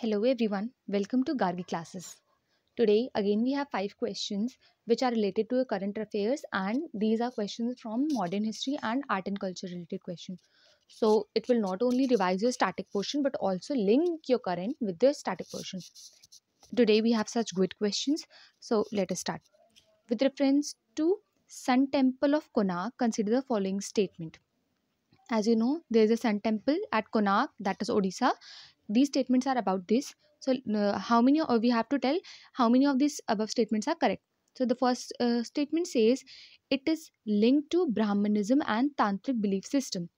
Hello everyone, welcome to Gargi classes. Today again we have five questions which are related to current affairs and these are questions from modern history and art and culture related question. So it will not only revise your static portion but also link your current with the static portion. Today we have such good questions so let us start. With reference to Sun Temple of Konark consider the following statement as you know there is a sun temple at konark that is odisha these statements are about this so uh, how many or uh, we have to tell how many of these above statements are correct so the first uh, statement says it is linked to brahmanism and tantric belief system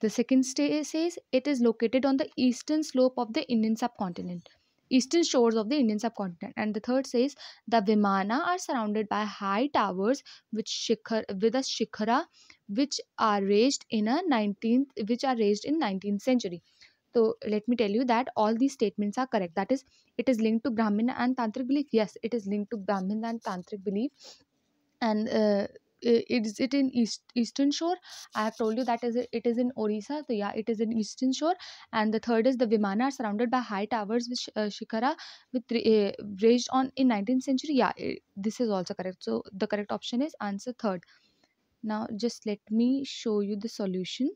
the second state says it is located on the eastern slope of the indian subcontinent eastern shores of the Indian subcontinent. And the third says the Vimana are surrounded by high towers which shikhar, with a shikhara which are raised in a 19th which are raised in 19th century. So let me tell you that all these statements are correct. That is, it is linked to Brahmin and Tantric belief. Yes, it is linked to Brahmin and Tantric belief. And uh, is it in east, eastern shore i have told you that is it is in orissa so yeah it is in eastern shore and the third is the vimana surrounded by high towers which uh, shikara with uh, eh, raised on in 19th century yeah it, eh, this is also correct so the correct option is answer third now just let me show you the solution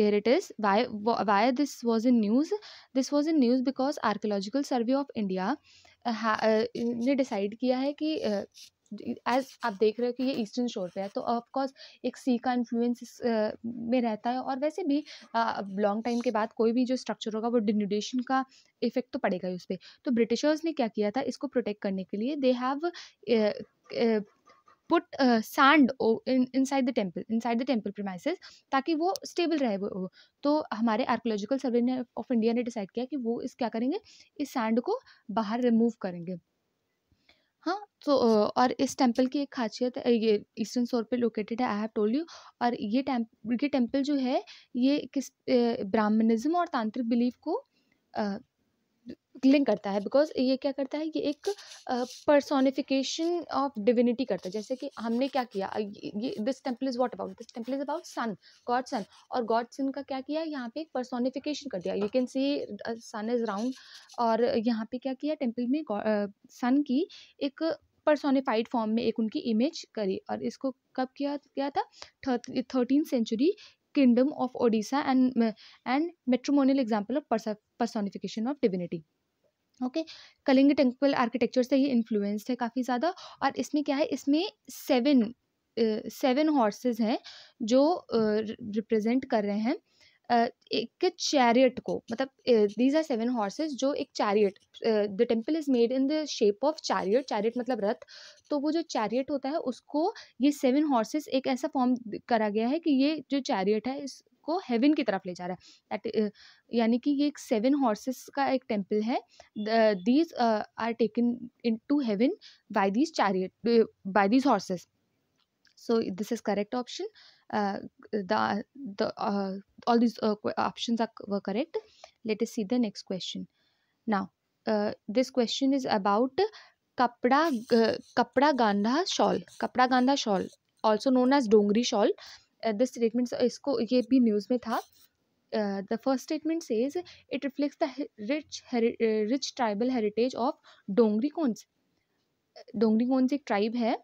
there it is why why this was in news this was in news because archaeological survey of india ने decide किया है कि as आप देख रहे हो कि ये ईस्टर्न शोर पे है तो ऑफकोर्स एक सी का इन्फ्लुएंस में रहता है और वैसे भी लॉन्ग टाइम के बाद कोई भी जो स्ट्रक्चर होगा वो डिन्यूडेशन का इफेक्ट तो पड़ेगा ही उस पर तो ब्रिटिशर्स ने क्या किया था इसको प्रोटेक्ट करने के लिए they have put sand inside the temple inside the temple premises ताकि वो स्टेबल रहे वो तो हमारे आर्कोलॉजिकल सर्वे ऑफ इंडिया ने डिसाइड किया कि वो इस क्या करेंगे इस सैंड को बाहर रिमूव करेंगे हाँ तो और इस टेम्पल की एक खासियत ये ईस्टर्न शोर पे लोकेटेड है आई हैव टोल्ड यू और ये टेम्प ये टेम्पल जो है ये किस ब्राह्मणिज्म और तांत्रिक बिलीफ को लिंक करता है बिकॉज ये क्या करता है ये एक पर्सोनिफिकेशन ऑफ डिविनिटी करता है जैसे कि हमने क्या किया ये this temple is what about this temple is about sun god sun और गॉड सन का क्या किया यहाँ पे एक पर्सोनिफिकेशन कर दिया you can see sun is round और यहाँ पे क्या किया टेम्पल में सन uh, की एक पर्सोनिफाइड फॉर्म में एक उनकी इमेज करी और इसको कब किया गया था thirteen century kingdom of Odisha and and matrimonial example of personification of divinity okay Kalinga temple architecture से ये इन्फ्लुएंस्ड है काफ़ी ज़्यादा और इसमें क्या है इसमें सेवन सेवन हॉर्सेज हैं जो रिप्रेजेंट कर रहे हैं एक चैरियट को मतलब दीज आर सेवन हॉर्सेज जो एक chariot the temple is made in the shape of chariot chariot मतलब रथ तो वो जो चैरियट होता है उसको ये सेवन हॉर्सेज एक ऐसा फॉर्म करा गया है कि ये जो चैरियट है इस को हेवन की तरफ ले जा रहा है दैट यानी कि ये एक सेवन हॉर्सेस का एक टेम्पल है these are taken into heaven by these chariot by these horses so this is correct option uh, the the uh, all these uh, options are were correct let us see the next question now uh, this question is about kapda uh, kapda gandha shawl kapda gandha shawl also known as dongri shawl this uh, statement इसको ये भी news में था the first statement says it reflects the rich rich tribal heritage of Dongria Kondh Dongria Kondh एक tribe है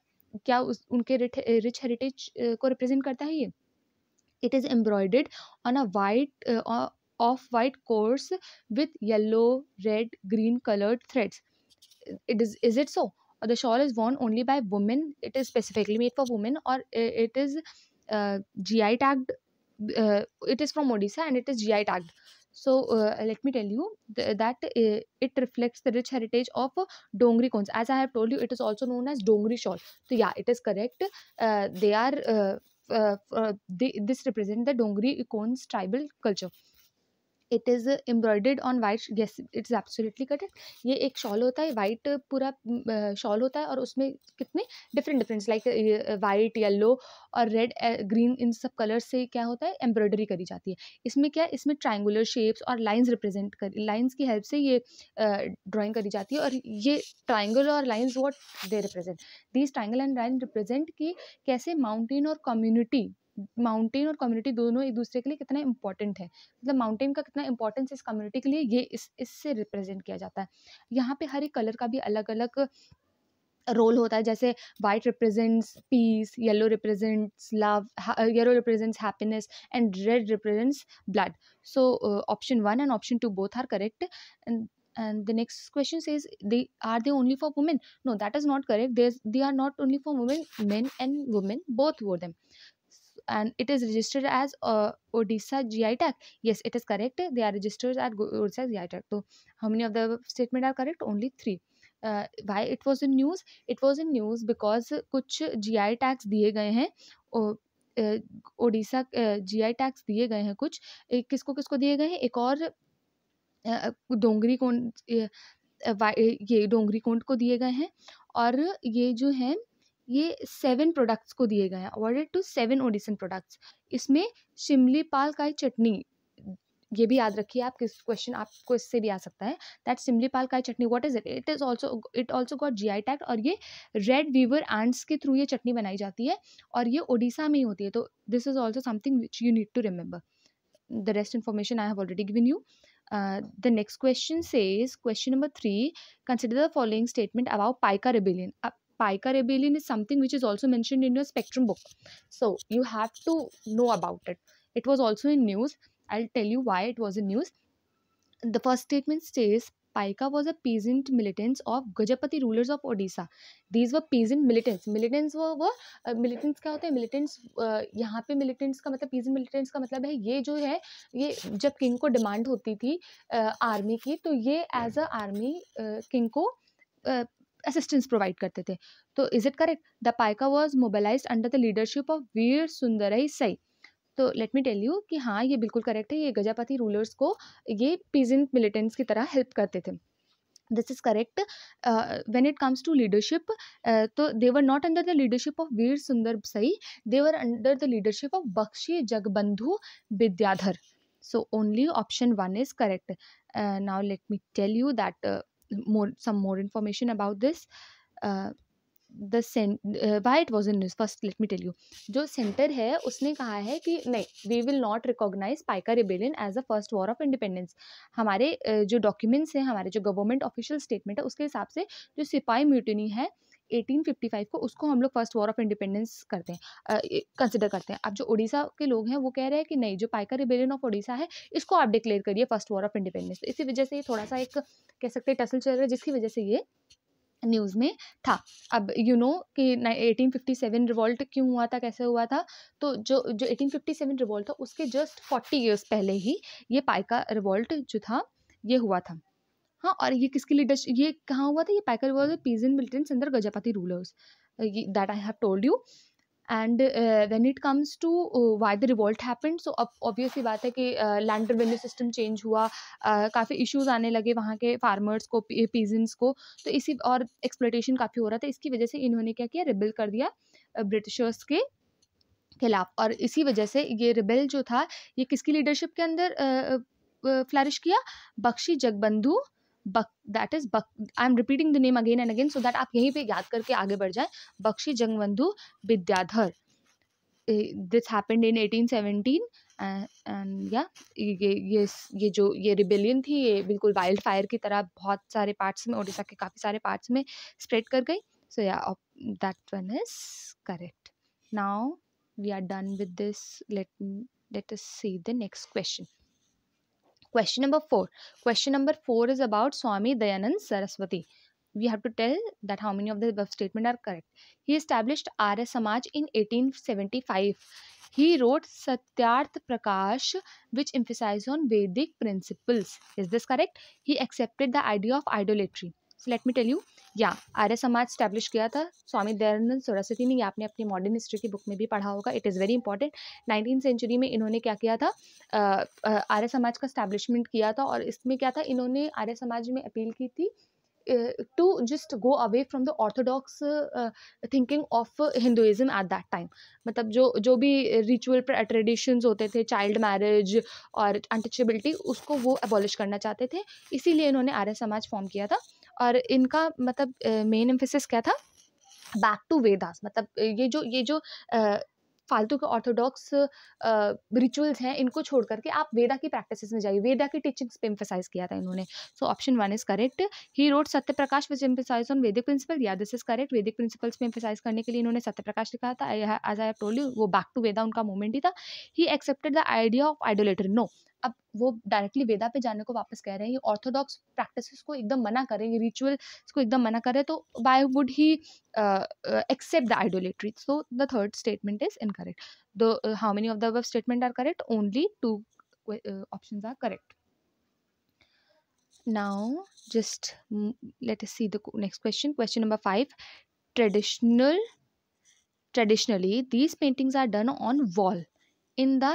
क्या उस उनके रिच हेरिटेज uh, uh, को रिप्रेजेंट करता है ये it is embroidered on a white off white coarse with yellow red green coloured threads it is is it so the shawl is worn only by women it is specifically made for women और it is Uh, GI tagged. Uh, it is from Odisha and it is GI tagged. So uh, let me tell you th- that uh, it reflects the rich heritage of uh, Dongri cones. As I have told you, it is also known as Dongri shawl. So yeah, it is correct. Uh, they are they, this represent the Dongri cones tribal culture. It is embroidered on white yes is absolutely correct ये एक shawl होता है white पूरा shawl होता है और उसमें कितने different differents like white yellow और रेड ग्रीन इन सब कलर से क्या होता है एम्ब्रॉयडरी करी जाती है इसमें क्या इसमें ट्राइंगुलर शेप्स और लाइन्स रिप्रेजेंट कर लाइन्स की हेल्प से ये ड्राइंग करी जाती है और ये ट्राइंगल और lines what they represent these triangle and line represent कि कैसे माउंटेन और कम्युनिटी माउंटेन और कम्युनिटी दोनों एक दूसरे के लिए कितना इंपॉर्टेंट है मतलब माउंटेन का कितना इंपॉर्टेंस इस कम्युनिटी के लिए ये इस इससे रिप्रेजेंट किया जाता है यहाँ पे हर एक कलर का भी अलग अलग रोल होता है जैसे white represents peace yellow represents love yellow represents happiness and red represents blood so option one and option two both are correct and the next question says they are they only for women no that is not correct There's, they are not only for women men and women both wore them and it is registered as uh, Odisha GI tag. Yes, it is correct. They are registered at Odisha GI tag. So how many of the statement are correct? Only three. Uh, why it was in news? It was in news because कुछ GI tags दिए गए हैं और Odisha GI tax दिए गए हैं कुछ एक किसको किसको दिए गए हैं एक और डोंगरी कोंड ये डोंगरी कोंड को दिए गए हैं और ये जो है ये सेवन प्रोडक्ट्स को दिए गए हैं order to seven Odishan products इसमें शिमली पाल का चटनी ये भी याद रखिए आप किस क्वेश्चन आपको इससे भी आ सकता है दैट सिमली पाल का चटनी what is it it is also it also got G I और ये रेड वीवर एंड्स के थ्रू ये चटनी बनाई जाती है और ये ओडिशा में ही होती है तो this is also something which you need to remember the rest information I have already given you the next question से says, question number three consider the following statement about Paika rebellion. Uh, pica rebellion is something which is also mentioned in your spectrum book so you have to know about it it was also in news i'll tell you why it was in news the first statement says Paika was a peasant militants of Gajapati rulers of Odisha. These were peasant militants. Militants were were uh, militants kya hote hain militants uh, yahan pe militants ka matlab peasant militants ka matlab hai ye jo hai ye jab king ko demand hoti thi uh, army ki to ye as a army uh, king ko uh, assistance provide करते थे तो is it correct the Paika was mobilised under the leadership of Veer Surendra Sai तो let me tell you कि हाँ ये बिल्कुल correct है ये गजापति रूलर्स को ये पीजेंट मिलिटेंट्स की तरह हेल्प करते थे this is correct when it comes to leadership तो they were not under the leadership of Veer Surendra Sai they were under the leadership of Bakshi Jagabandhu Bidyadhar so only option one is correct now let me tell you that more some more information about this uh, the why it was in news first let me tell you जो centre है उसने कहा है कि नहीं we will not recognise Paika rebellion as a first war of independence हमारे uh, जो documents हैं हमारे जो गवर्नमेंट ऑफिशियल स्टेटमेंट है उसके हिसाब से जो सिपाही म्यूटनी है 1855 को उसको हम लोग फर्स्ट वॉर ऑफ इंडिपेंडेंस करते हैं कंसिडर करते हैं अब जो उड़ीसा के लोग हैं वो कह रहे हैं कि नहीं जो पाइका रिबेलियन ऑफ उड़ीसा है इसको आप डिक्लेयर करिए फर्स्ट वॉर ऑफ इंडिपेंडेंस तो इसी वजह से ये थोड़ा सा एक कह सकते हैं टसल चल रहा है जिसकी वजह से ये न्यूज़ में था अब यू you नो know, कि 1857 रिवॉल्ट क्यों हुआ था कैसे हुआ था तो जो जो 1857 रिवॉल्ट था उसके जस्ट 40 इयर्स पहले ही ये पाइका रिवॉल्ट जो था ये हुआ था हाँ और ये किसके लिए ये कहाँ हुआ था ये पैकर हुआ था पीजन मिलिटेंट्स अंदर Gajapati rulers that I have told you and when it comes to why the revolt happen so अब ऑब्वियसली बात है कि लैंड रेवेन्यू सिस्टम चेंज हुआ uh, काफ़ी इशूज़ आने लगे वहाँ के फार्मर्स को पीजेंस को तो इसी और एक्सप्लोटेशन काफ़ी हो रहा था इसकी वजह से इन्होंने क्या किया रिबल कर दिया ब्रिटिशर्स के खिलाफ और इसी वजह से ये रिबिल जो था ये किसकी लीडरशिप के अंदर फ्लरिश किया बख्शी जगबंधु बक दैट इज़ बक I am repeating the name again and again so that आप यहीं पे याद करके आगे बढ़ जाए Bakshi Jagabandhu Bidyadhar this happened in eighteen seventeen and या ये ये ये जो ये रिबेलियन थी ये बिल्कुल वाइल्ड फायर की तरह बहुत सारे पार्ट्स में उड़ीसा के काफ़ी सारे पार्ट्स में स्प्रेड कर गई सो या that one is correct now we are done with this let let us see the next Question number 4. Question number 4 is about Swami Dayanand Saraswati. We have to tell that how many of the above statement are correct. He established rs Samaj in 1875. He wrote Satyarth Prakash which emphasized on Vedic principles. Is this correct? He accepted the idea of idolatry. So let me tell you या आर्य समाज establish किया था स्वामी दयानंद सरस्वती ने यह आपने अपनी modern history की book में भी पढ़ा होगा it is very important nineteen century में इन्होंने क्या किया था आर्य समाज का स्टैब्लिशमेंट किया था और इसमें क्या था इन्होंने आर्य समाज में अपील की थी to just go away from the orthodox thinking of Hinduism at that time मतलब जो जो भी रिचुअल ट्रेडिशंस होते थे चाइल्ड मैरिज और अनटचेबिलिटी उसको वो एबॉलिश करना चाहते थे इसीलिए इन्होंने आर्य समाज फॉर्म किया था और इनका मतलब मेन एम्फेसिस क्या था बैक टू वेदास मतलब ये जो ये जो फालतू के ऑर्थोडॉक्स रिचुअल्स हैं इनको छोड़ करके आप वेदा की प्रैक्टिसेस में जाइए वेदा की टीचिंग्स पे एम्फेसाइज किया था इन्होंने so option one is correct he wrote Prakash which emphasise on Vedic principle या this is correct Vedic principles पे एम्फेसाइज करने के लिए इन्होंने सत्य प्रकाश लिखा था एज आई टोल यू वो बैक टू वेदा उनका मूवमेंट ही था he accepted the idea of idolater no अब वो डायरेक्टली वेदा पे जाने को वापस कह रहे हैं ये ऑर्थोडॉक्स प्रैक्टिस को एकदम मना करें ये रिचुअल को एकदम मना कर रहे हैं तो why would he accept the idolatry so the third statement is incorrect the how many of the above statement are correct only two option are correct now just mm, let us see the next question question number 5 traditional traditionally these paintings are done on wall in the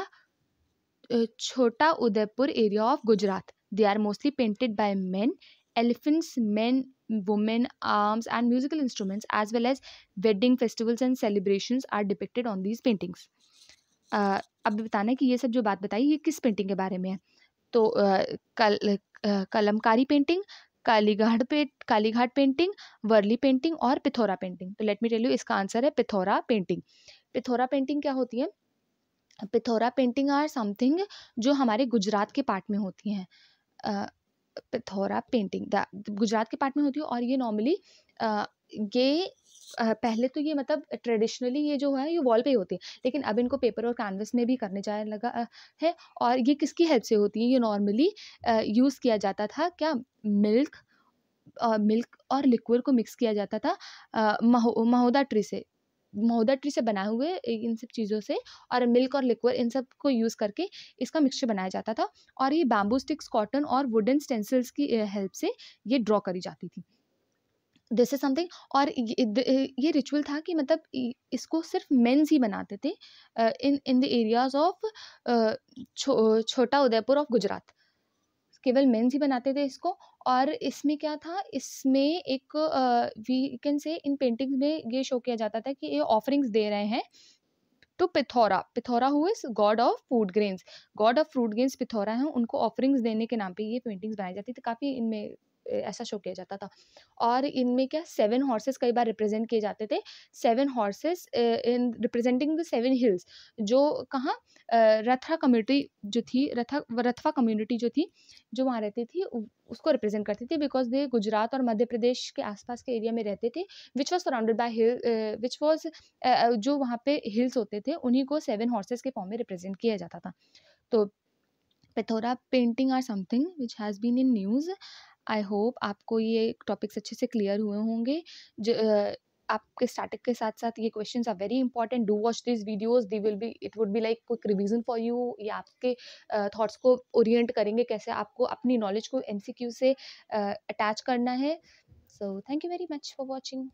Chhota Udaipur area of Gujarat they are mostly painted by men elephants men women arms and musical instruments as well as wedding festivals and celebration are depicted on these paintings अब बताना कि ये सब जो बात बताई ये किस पेंटिंग के बारे में है तो uh, कल, uh, कलमकारी पेंटिंग कालीघाट पे कालीघाट पेंटिंग वर्ली पेंटिंग और पिथौरा पेंटिंग तो लेट मी टेल यू इसका आंसर है पिथौरा पेंटिंग पिथौरा पेंटिंग क्या होती है पिथौरा पेंटिंग आर समथिंग जो हमारे गुजरात के पार्ट में होती हैं पिथौरा पेंटिंग गुजरात के पार्ट में होती है और ये नॉर्मली ये पहले तो ये मतलब ट्रेडिशनली ये जो है ये वॉल पे ही होती है लेकिन अब इनको पेपर और कैनवस में भी करने जाने लगा है और ये किसकी हेल्प से होती है ये नॉर्मली यूज़ किया जाता था क्या मिल्क मिल्क और लिक्विड को मिक्स किया जाता था महो महोदा ट्री से मोहदा ट्री से बनाए हुए इन सब चीज़ों से और मिल्क और लिक्वर इन सब को यूज़ करके इसका मिक्सचर बनाया जाता था और ये बैम्बू स्टिक्स कॉटन और वुडन स्टेंसिल्स की हेल्प से ये ड्रॉ करी जाती थी दिस इज समथिंग और ये, ये रिचुअल था कि मतलब इसको सिर्फ मेंस ही बनाते थे in in the areas of Chhota Udaipur of Gujarat केवल मेन्स ही बनाते थे इसको और इसमें क्या था इसमें एक we can say in paintings में ये शो किया जाता था कि ये ऑफरिंग्स दे रहे हैं टू तो Pithora Pithora who is god of food grains god of fruit grains Pithora है उनको ऑफरिंग्स देने के नाम पे ये पेंटिंग्स बनाई जाती थी काफ़ी इनमें ऐसा शो किया जाता था और इनमें क्या सेवन हॉर्सेस कई बार रिप्रेजेंट किए जाते थे seven horses in representing the seven hills जो कहाँ रथा कम्युनिटी जो थी रथा रथवा कम्युनिटी जो थी जो वहाँ रहती थी उसको रिप्रेजेंट करती थी बिकॉज दे गुजरात और मध्य प्रदेश के आसपास के एरिया में रहते थे which was surrounded by hill which was जो वहाँ पे हिल्स होते थे उन्हीं को सेवन हॉर्सेस के फॉर्म में रिप्रेजेंट किया जाता था तो Pithora painting are something which has been in news I hope आपको ये टॉपिक्स अच्छे से क्लियर हुए होंगे जो आपके स्टार्टिक के साथ साथ ये questions are very important do watch this videos they will be it would be like quick revision for you या आपके थॉट्स uh, को ओरिएंट करेंगे कैसे आपको अपनी नॉलेज को एमसीक्यू से अटैच uh, करना है so thank you very much for watching